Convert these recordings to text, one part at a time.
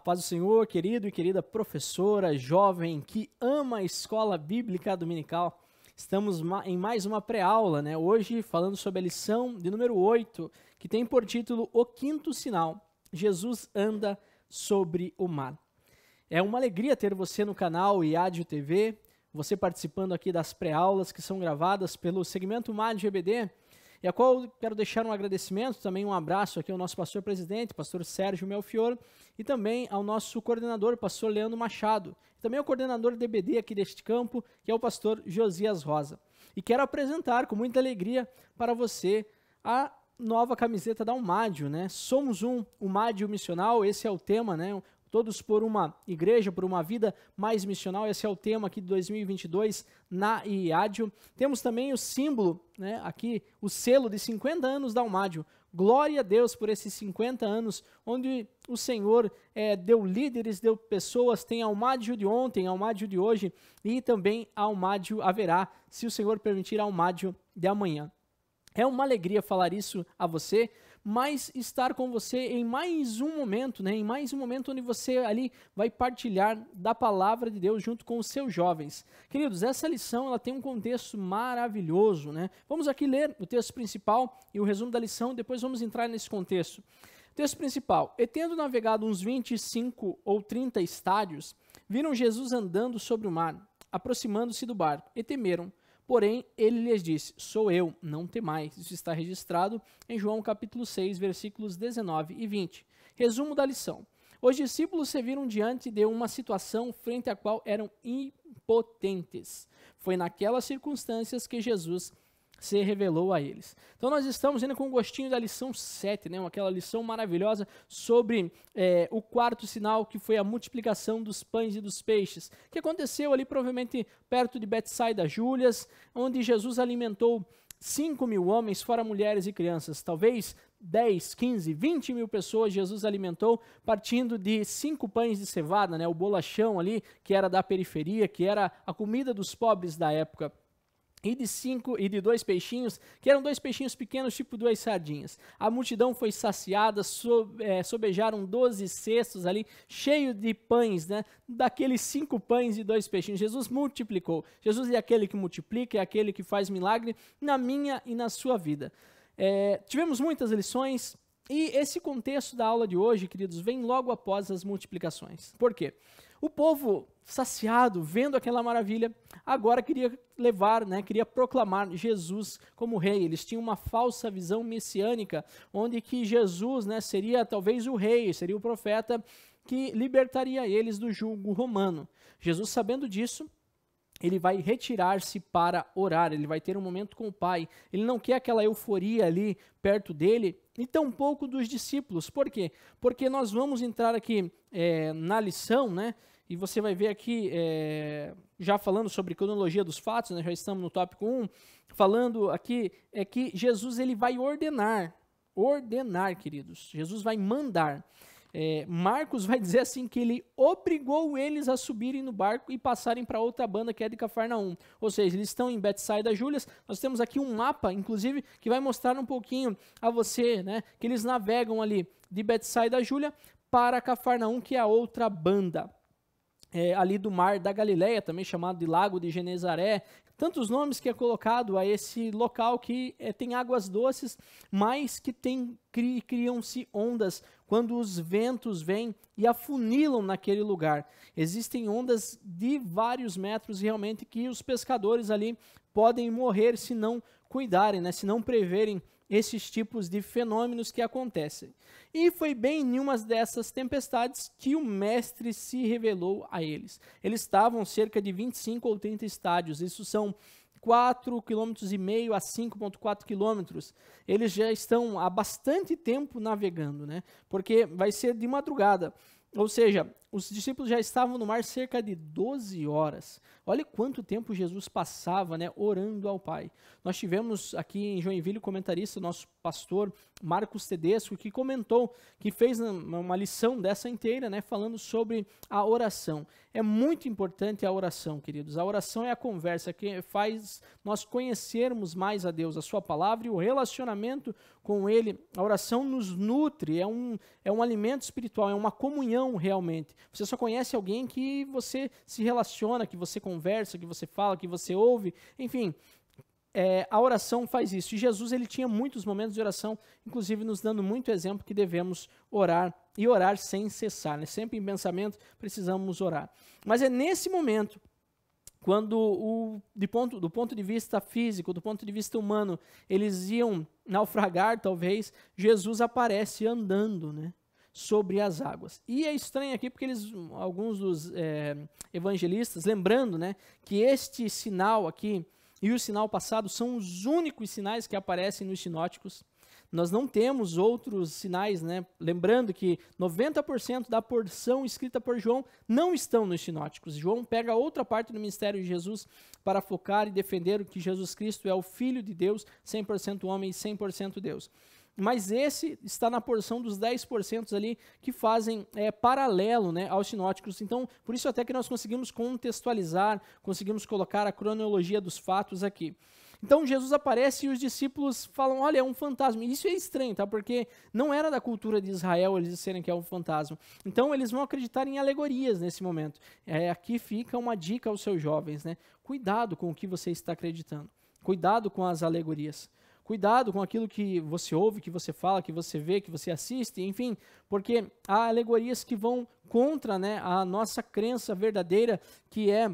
A paz do Senhor, querido e querida professora jovem que ama a escola bíblica dominical. Estamos em mais uma pré-aula, né? Hoje falando sobre a lição de número 8, que tem por título O Quinto Sinal. Jesus anda sobre o mar. É uma alegria ter você no canal Iádio TV, você participando aqui das pré-aulas que são gravadas pelo segmento de GBD e a qual quero deixar um agradecimento, também um abraço aqui ao nosso pastor presidente, pastor Sérgio Melfior, e também ao nosso coordenador, pastor Leandro Machado, e também ao coordenador DBD aqui deste campo, que é o pastor Josias Rosa. E quero apresentar com muita alegria para você a nova camiseta da Umádio, né? Somos um Umádio Missional, esse é o tema, né? Todos por uma igreja, por uma vida mais missional. Esse é o tema aqui de 2022 na IADIO. Temos também o símbolo, né, aqui, o selo de 50 anos da Almádio. Glória a Deus por esses 50 anos, onde o Senhor é, deu líderes, deu pessoas. Tem Almádio de ontem, Almádio de hoje e também Almádio haverá, se o Senhor permitir, Almádio de amanhã. É uma alegria falar isso a você mas estar com você em mais um momento, né? Em mais um momento onde você ali vai partilhar da palavra de Deus junto com os seus jovens. Queridos, essa lição ela tem um contexto maravilhoso, né? Vamos aqui ler o texto principal e o resumo da lição, depois vamos entrar nesse contexto. Texto principal: E tendo navegado uns 25 ou 30 estádios, viram Jesus andando sobre o mar, aproximando-se do barco, e temeram. Porém, ele lhes disse: Sou eu, não temais. Isso está registrado em João capítulo 6, versículos 19 e 20. Resumo da lição. Os discípulos se viram diante de uma situação frente à qual eram impotentes. Foi naquelas circunstâncias que Jesus se revelou a eles. Então nós estamos ainda com um gostinho da lição 7, né? aquela lição maravilhosa sobre é, o quarto sinal, que foi a multiplicação dos pães e dos peixes, que aconteceu ali provavelmente perto de Betsaida Júlias, onde Jesus alimentou 5 mil homens, fora mulheres e crianças. Talvez 10, 15, 20 mil pessoas Jesus alimentou, partindo de cinco pães de cevada, né? o bolachão ali, que era da periferia, que era a comida dos pobres da época e de cinco e de dois peixinhos, que eram dois peixinhos pequenos, tipo duas sardinhas. A multidão foi saciada, so, é, sobejaram doze cestos ali, cheio de pães, né? Daqueles cinco pães e dois peixinhos. Jesus multiplicou. Jesus é aquele que multiplica, é aquele que faz milagre na minha e na sua vida. É, tivemos muitas lições, e esse contexto da aula de hoje, queridos, vem logo após as multiplicações. Por quê? O povo, saciado, vendo aquela maravilha, agora queria levar, né, queria proclamar Jesus como rei. Eles tinham uma falsa visão messiânica, onde que Jesus né, seria talvez o rei, seria o profeta que libertaria eles do julgo romano. Jesus, sabendo disso, ele vai retirar-se para orar, ele vai ter um momento com o Pai. Ele não quer aquela euforia ali perto dele e tampouco dos discípulos. Por quê? Porque nós vamos entrar aqui é, na lição, né? E você vai ver aqui, é, já falando sobre cronologia dos fatos, né? já estamos no tópico 1, falando aqui é que Jesus ele vai ordenar, ordenar, queridos. Jesus vai mandar. É, Marcos vai dizer assim que ele obrigou eles a subirem no barco e passarem para outra banda que é de Cafarnaum. Ou seja, eles estão em Betsaida Júlias. Nós temos aqui um mapa, inclusive, que vai mostrar um pouquinho a você, né, que eles navegam ali de Betsaida Júlia para Cafarnaum, que é a outra banda é, ali do mar da Galileia, também chamado de Lago de Genezaré. Tantos nomes que é colocado a esse local que é, tem águas doces, mas que tem cri, criam-se ondas quando os ventos vêm e afunilam naquele lugar. Existem ondas de vários metros realmente que os pescadores ali podem morrer se não cuidarem, né, se não preverem esses tipos de fenômenos que acontecem. E foi bem em uma dessas tempestades que o mestre se revelou a eles. Eles estavam cerca de 25 ou 30 estádios, isso são 4,5 km a 5,4 km. Eles já estão há bastante tempo navegando, né? Porque vai ser de madrugada. Ou seja, os discípulos já estavam no mar cerca de 12 horas. Olha quanto tempo Jesus passava né, orando ao Pai. Nós tivemos aqui em Joinville o comentarista, nosso pastor Marcos Tedesco, que comentou, que fez uma lição dessa inteira, né, falando sobre a oração. É muito importante a oração, queridos. A oração é a conversa que faz nós conhecermos mais a Deus, a Sua palavra e o relacionamento com Ele. A oração nos nutre, é um, é um alimento espiritual, é uma comunhão realmente. Você só conhece alguém que você se relaciona, que você conversa conversa, que você fala, que você ouve, enfim. É, a oração faz isso. E Jesus ele tinha muitos momentos de oração, inclusive nos dando muito exemplo que devemos orar e orar sem cessar. Né? Sempre em pensamento precisamos orar. Mas é nesse momento quando o, de ponto, do ponto de vista físico, do ponto de vista humano, eles iam naufragar, talvez, Jesus aparece andando, né? sobre as águas. E é estranho aqui porque eles, alguns dos é, evangelistas, lembrando né, que este sinal aqui e o sinal passado são os únicos sinais que aparecem nos sinóticos. Nós não temos outros sinais, né? Lembrando que 90% da porção escrita por João não estão nos sinóticos. João pega outra parte do ministério de Jesus para focar e defender que Jesus Cristo é o Filho de Deus, 100% homem e 100% Deus mas esse está na porção dos 10% ali que fazem é, paralelo né, aos sinóticos. Então, por isso até que nós conseguimos contextualizar, conseguimos colocar a cronologia dos fatos aqui. Então Jesus aparece e os discípulos falam: Olha, é um fantasma. isso é estranho, tá? Porque não era da cultura de Israel eles disserem que é um fantasma. Então eles vão acreditar em alegorias nesse momento. É, aqui fica uma dica aos seus jovens, né? Cuidado com o que você está acreditando. Cuidado com as alegorias. Cuidado com aquilo que você ouve, que você fala, que você vê, que você assiste, enfim, porque há alegorias que vão contra né, a nossa crença verdadeira, que é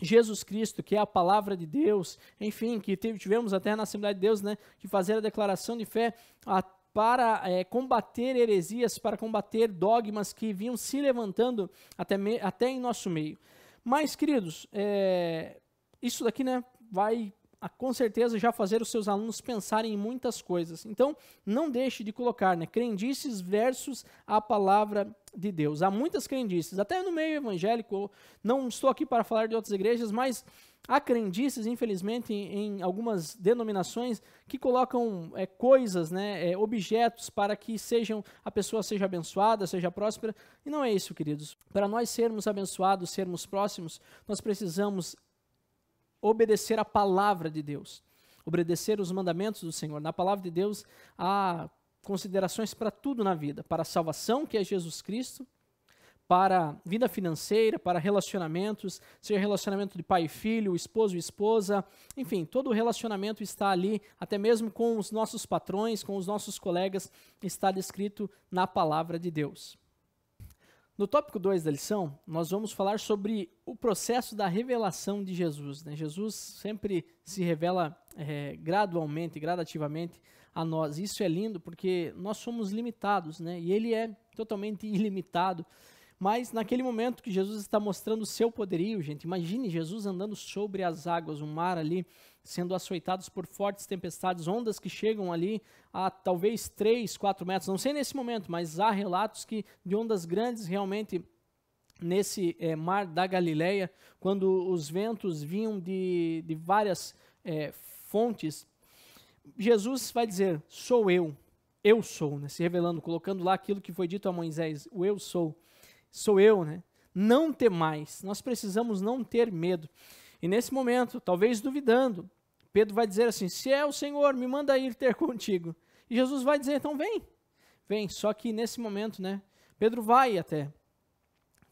Jesus Cristo, que é a palavra de Deus, enfim, que tivemos até na Assembleia de Deus, né, que fazer a declaração de fé a, para é, combater heresias, para combater dogmas que vinham se levantando até, me, até em nosso meio. Mas, queridos, é, isso daqui né, vai a com certeza já fazer os seus alunos pensarem em muitas coisas. Então, não deixe de colocar, né, crendices versus a palavra de Deus. Há muitas crendices, até no meio evangélico, não estou aqui para falar de outras igrejas, mas há crendices, infelizmente, em, em algumas denominações que colocam é, coisas, né, é, objetos para que sejam a pessoa seja abençoada, seja próspera. E não é isso, queridos. Para nós sermos abençoados, sermos próximos, nós precisamos obedecer a palavra de Deus, obedecer os mandamentos do Senhor. Na palavra de Deus há considerações para tudo na vida, para a salvação, que é Jesus Cristo, para vida financeira, para relacionamentos, seja relacionamento de pai e filho, esposo e esposa, enfim, todo relacionamento está ali, até mesmo com os nossos patrões, com os nossos colegas, está descrito na palavra de Deus. No tópico 2 da lição, nós vamos falar sobre o processo da revelação de Jesus. Né? Jesus sempre se revela é, gradualmente, gradativamente a nós. Isso é lindo porque nós somos limitados, né? e ele é totalmente ilimitado. Mas naquele momento que Jesus está mostrando o seu poderio, gente, imagine Jesus andando sobre as águas, um mar ali sendo açoitados por fortes tempestades, ondas que chegam ali a talvez 3, 4 metros, não sei nesse momento, mas há relatos que de ondas grandes realmente nesse é, mar da Galileia, quando os ventos vinham de, de várias é, fontes, Jesus vai dizer, sou eu, eu sou, né? se revelando, colocando lá aquilo que foi dito a Moisés, o eu sou, sou eu, né? Não temais, nós precisamos não ter medo. E nesse momento, talvez duvidando, Pedro vai dizer assim: Se é o Senhor, me manda ir ter contigo. E Jesus vai dizer: Então vem, vem. Só que nesse momento, né? Pedro vai até.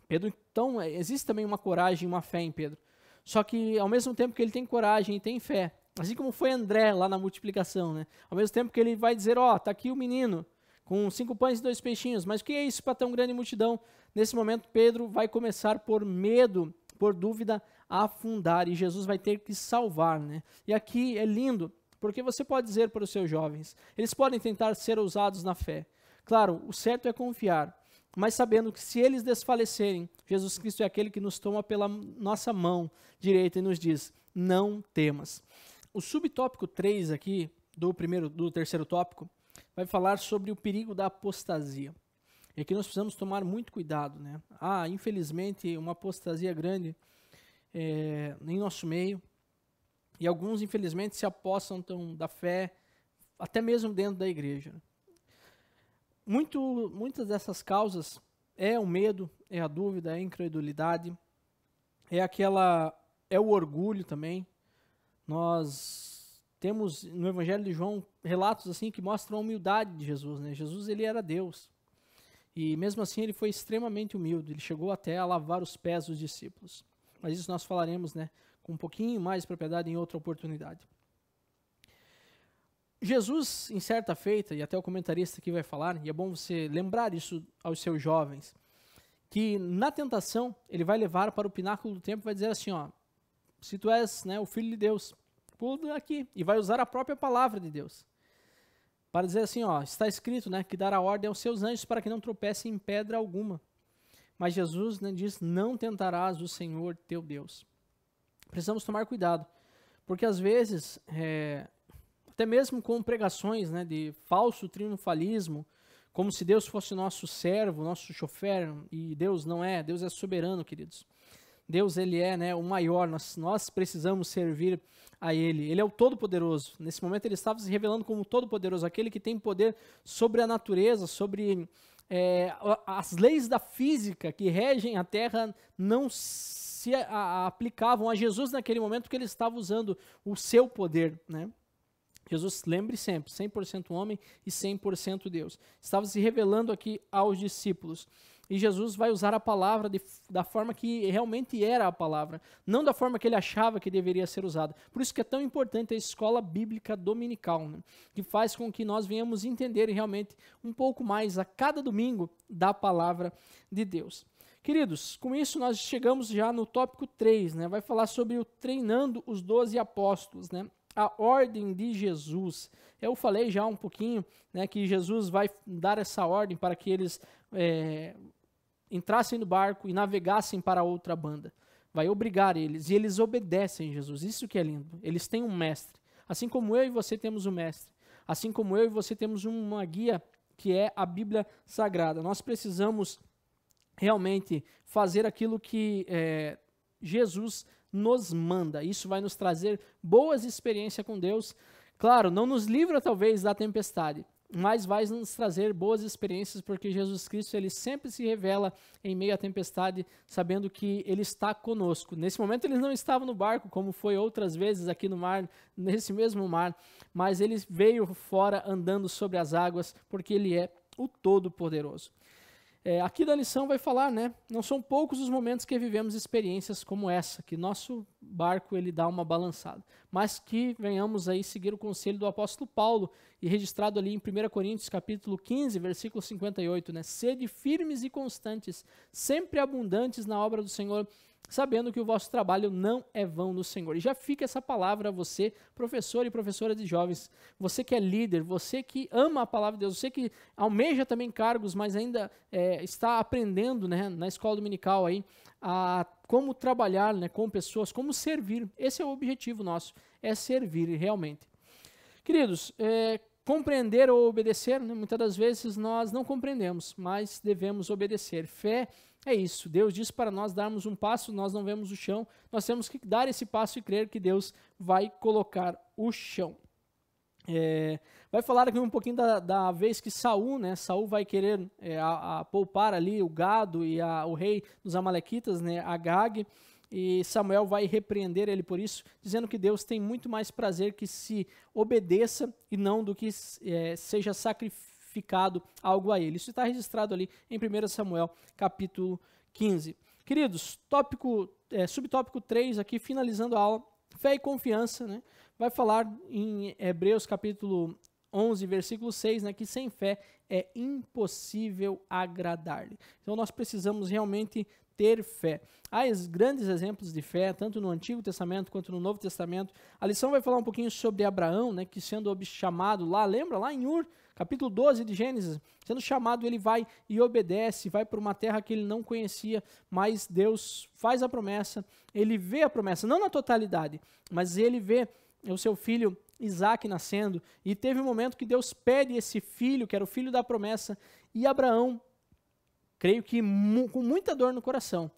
Pedro, então, é, existe também uma coragem, uma fé em Pedro. Só que ao mesmo tempo que ele tem coragem e tem fé, assim como foi André lá na multiplicação, né? Ao mesmo tempo que ele vai dizer: Ó, oh, tá aqui o menino com cinco pães e dois peixinhos. Mas o que é isso para tão grande multidão? Nesse momento, Pedro vai começar por medo, por dúvida, afundar e Jesus vai ter que salvar, né? E aqui é lindo, porque você pode dizer para os seus jovens, eles podem tentar ser ousados na fé. Claro, o certo é confiar, mas sabendo que se eles desfalecerem, Jesus Cristo é aquele que nos toma pela nossa mão direita e nos diz: "Não temas". O subtópico 3 aqui do primeiro do terceiro tópico vai falar sobre o perigo da apostasia. E aqui nós precisamos tomar muito cuidado, né? Ah, infelizmente, uma apostasia grande é, em nosso meio. E alguns, infelizmente, se apossam da fé, até mesmo dentro da igreja. Né? Muito, muitas dessas causas é o medo, é a dúvida, é a incredulidade, é aquela é o orgulho também. Nós temos no Evangelho de João relatos assim que mostram a humildade de Jesus, né? Jesus ele era Deus. E mesmo assim ele foi extremamente humilde, ele chegou até a lavar os pés dos discípulos. Mas isso nós falaremos né, com um pouquinho mais de propriedade em outra oportunidade. Jesus, em certa feita, e até o comentarista aqui vai falar, e é bom você lembrar isso aos seus jovens, que na tentação ele vai levar para o pináculo do tempo e vai dizer assim, ó, se tu és né, o filho de Deus, pula daqui, e vai usar a própria palavra de Deus. Para dizer assim, ó, está escrito, né, que dará ordem aos seus anjos para que não tropecem em pedra alguma. Mas Jesus né, diz: Não tentarás o Senhor teu Deus. Precisamos tomar cuidado, porque às vezes, é, até mesmo com pregações né, de falso triunfalismo, como se Deus fosse nosso servo, nosso chofer, e Deus não é, Deus é soberano, queridos. Deus ele é né, o maior, nós, nós precisamos servir a Ele. Ele é o Todo-Poderoso. Nesse momento ele estava se revelando como Todo-Poderoso, aquele que tem poder sobre a natureza, sobre é, as leis da física que regem a Terra não se a, a, aplicavam a Jesus naquele momento, porque ele estava usando o seu poder, né? Jesus, lembre sempre, 100% homem e 100% Deus. Estava se revelando aqui aos discípulos. E Jesus vai usar a palavra de, da forma que realmente era a palavra, não da forma que ele achava que deveria ser usada. Por isso que é tão importante a escola bíblica dominical, né? que faz com que nós venhamos entender realmente um pouco mais a cada domingo da palavra de Deus. Queridos, com isso nós chegamos já no tópico 3, né? Vai falar sobre o treinando os doze apóstolos, né? A ordem de Jesus. Eu falei já um pouquinho, né, que Jesus vai dar essa ordem para que eles é, entrassem no barco e navegassem para outra banda. Vai obrigar eles. E eles obedecem Jesus. Isso que é lindo. Eles têm um mestre. Assim como eu e você temos um mestre. Assim como eu e você temos uma guia que é a Bíblia Sagrada. Nós precisamos realmente fazer aquilo que é, Jesus nos manda. Isso vai nos trazer boas experiências com Deus. Claro, não nos livra talvez da tempestade, mas vai nos trazer boas experiências, porque Jesus Cristo ele sempre se revela em meio à tempestade, sabendo que ele está conosco. Nesse momento eles não estavam no barco, como foi outras vezes aqui no mar, nesse mesmo mar, mas ele veio fora andando sobre as águas, porque ele é o Todo-Poderoso. É, aqui da lição vai falar, né? Não são poucos os momentos que vivemos experiências como essa, que nosso barco ele dá uma balançada, mas que venhamos aí seguir o conselho do apóstolo Paulo e registrado ali em 1 Coríntios capítulo 15, versículo 58, né? Sede firmes e constantes, sempre abundantes na obra do Senhor, sabendo que o vosso trabalho não é vão no Senhor. E já fica essa palavra a você, professor e professora de jovens, você que é líder, você que ama a palavra de Deus, você que almeja também cargos, mas ainda é, está aprendendo né, na escola dominical aí a como trabalhar né, com pessoas, como servir. Esse é o objetivo nosso, é servir realmente. Queridos, é, compreender ou obedecer, né, muitas das vezes nós não compreendemos, mas devemos obedecer. Fé é isso. Deus diz para nós darmos um passo, nós não vemos o chão. Nós temos que dar esse passo e crer que Deus vai colocar o chão. É, vai falar aqui um pouquinho da, da, vez que Saul, né? Saul vai querer é, a, a poupar ali o gado e a, o rei dos Amalequitas, né? Agag. E Samuel vai repreender ele por isso, dizendo que Deus tem muito mais prazer que se obedeça e não do que é, seja sacrifício algo a ele. Isso está registrado ali em 1 Samuel capítulo 15. Queridos, tópico, é, subtópico 3 aqui, finalizando a aula, fé e confiança, né? Vai falar em Hebreus capítulo 11, versículo 6, né, que sem fé é impossível agradar-lhe. Então nós precisamos realmente ter fé. Há grandes exemplos de fé, tanto no Antigo Testamento quanto no Novo Testamento. A lição vai falar um pouquinho sobre Abraão, né, que sendo chamado lá, lembra lá em Ur, Capítulo 12 de Gênesis, sendo chamado, ele vai e obedece, vai para uma terra que ele não conhecia, mas Deus faz a promessa, ele vê a promessa, não na totalidade, mas ele vê o seu filho Isaac nascendo, e teve um momento que Deus pede esse filho, que era o filho da promessa, e Abraão, creio que mu com muita dor no coração,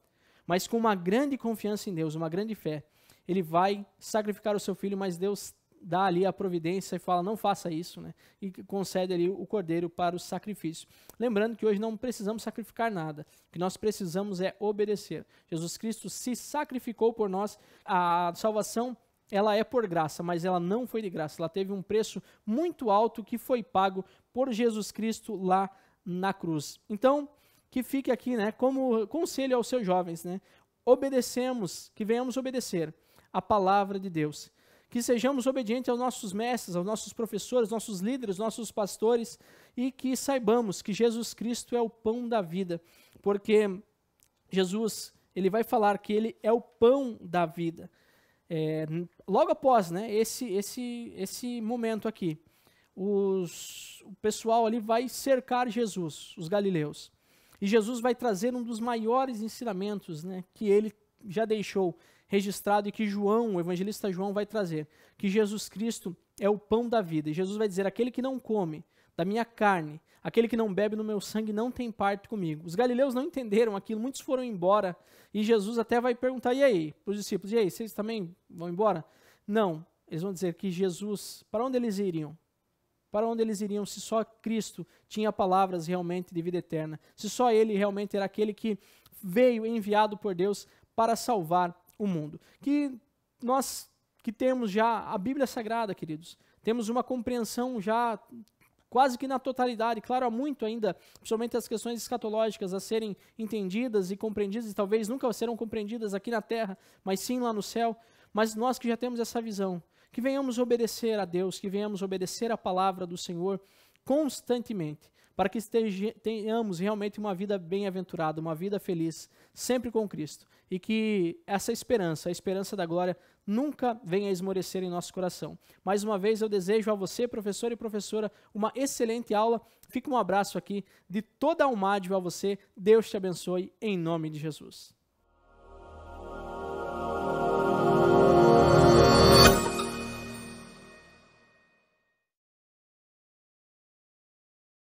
mas com uma grande confiança em Deus, uma grande fé, ele vai sacrificar o seu filho, mas Deus dá ali a providência e fala não faça isso, né? E concede ali o cordeiro para o sacrifício. Lembrando que hoje não precisamos sacrificar nada, o que nós precisamos é obedecer. Jesus Cristo se sacrificou por nós, a salvação ela é por graça, mas ela não foi de graça, ela teve um preço muito alto que foi pago por Jesus Cristo lá na cruz. Então, que fique aqui, né, como conselho aos seus jovens, né? Obedecemos, que venhamos obedecer a palavra de Deus que sejamos obedientes aos nossos mestres, aos nossos professores, nossos líderes, nossos pastores e que saibamos que Jesus Cristo é o pão da vida, porque Jesus ele vai falar que ele é o pão da vida. É, logo após, né, esse esse esse momento aqui, os, o pessoal ali vai cercar Jesus, os galileus. E Jesus vai trazer um dos maiores ensinamentos né, que ele já deixou, registrado e que João, o evangelista João, vai trazer, que Jesus Cristo é o pão da vida. E Jesus vai dizer: aquele que não come da minha carne, aquele que não bebe no meu sangue, não tem parte comigo. Os galileus não entenderam aquilo, muitos foram embora. E Jesus até vai perguntar: e aí, para os discípulos, e aí, vocês também vão embora? Não, eles vão dizer que Jesus, para onde eles iriam? Para onde eles iriam se só Cristo tinha palavras realmente de vida eterna? Se só Ele realmente era aquele que veio enviado por Deus para salvar o mundo. Que nós que temos já a Bíblia Sagrada, queridos, temos uma compreensão já quase que na totalidade. Claro, há muito ainda, principalmente as questões escatológicas a serem entendidas e compreendidas, e talvez nunca serão compreendidas aqui na terra, mas sim lá no céu. Mas nós que já temos essa visão, que venhamos obedecer a Deus, que venhamos obedecer a palavra do Senhor constantemente, para que tenhamos realmente uma vida bem-aventurada, uma vida feliz, sempre com Cristo. E que essa esperança, a esperança da glória, nunca venha esmorecer em nosso coração. Mais uma vez, eu desejo a você, professor e professora, uma excelente aula. Fica um abraço aqui de toda a Almádio a você. Deus te abençoe, em nome de Jesus.